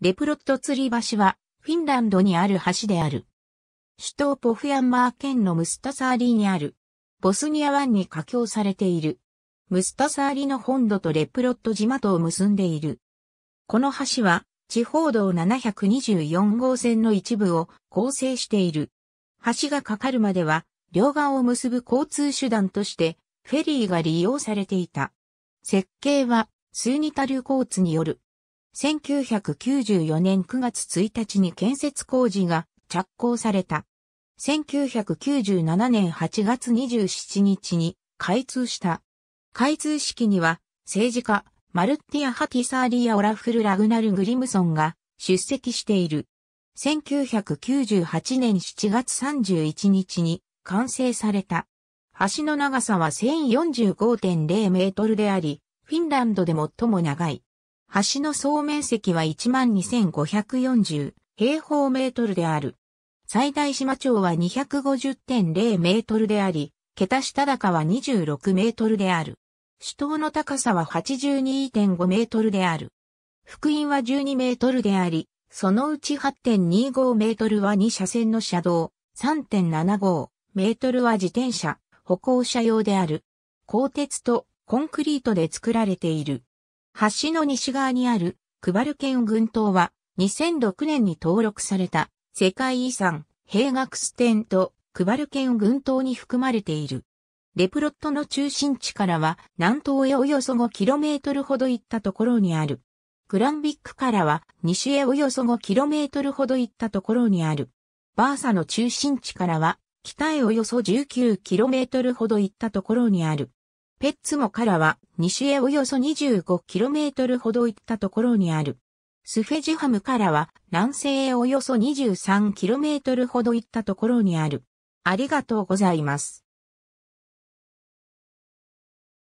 レプロット吊り橋は、フィンランドにある橋である。首都ポフヤンマー県のムスタサーリーにある。ボスニア湾に架橋されている。ムスタサーリの本土とレプロット島とを結んでいる。この橋は、地方道724号線の一部を構成している。橋が架かるまでは、両岸を結ぶ交通手段として、フェリーが利用されていた。設計は、スーニタル交通による1994年9月1日に建設工事が着工された。1997年8月27日に開通した。開通式には政治家マルッティア・ハティサーリア・オラフル・ラグナル・グリムソンが出席している。1998年7月31日に完成された。橋の長さは1045.0メートルであり、フィンランドで最も長い。橋の総面積は12,540平方メートルである。最大島町は250.0メートルであり、桁下高は26メートルである。首都の高さは82.5メートルである。福音は12メートルであり、そのうち8.25メートルは2車線の車道、3.75メートルは自転車、歩行者用である。鋼鉄とコンクリートで作られている。橋の西側にあるクバルケン群島は2006年に登録された世界遺産平学ステントクバルケン群島に含まれている。レプロットの中心地からは南東へおよそ 5km ほど行ったところにある。グランビックからは西へおよそ 5km ほど行ったところにある。バーサの中心地からは北へおよそ 19km ほど行ったところにある。ペッツモからは西へおよそ 25km ほど行ったところにある。スフェジハムからは南西へおよそ 23km ほど行ったところにある。ありがとうございます。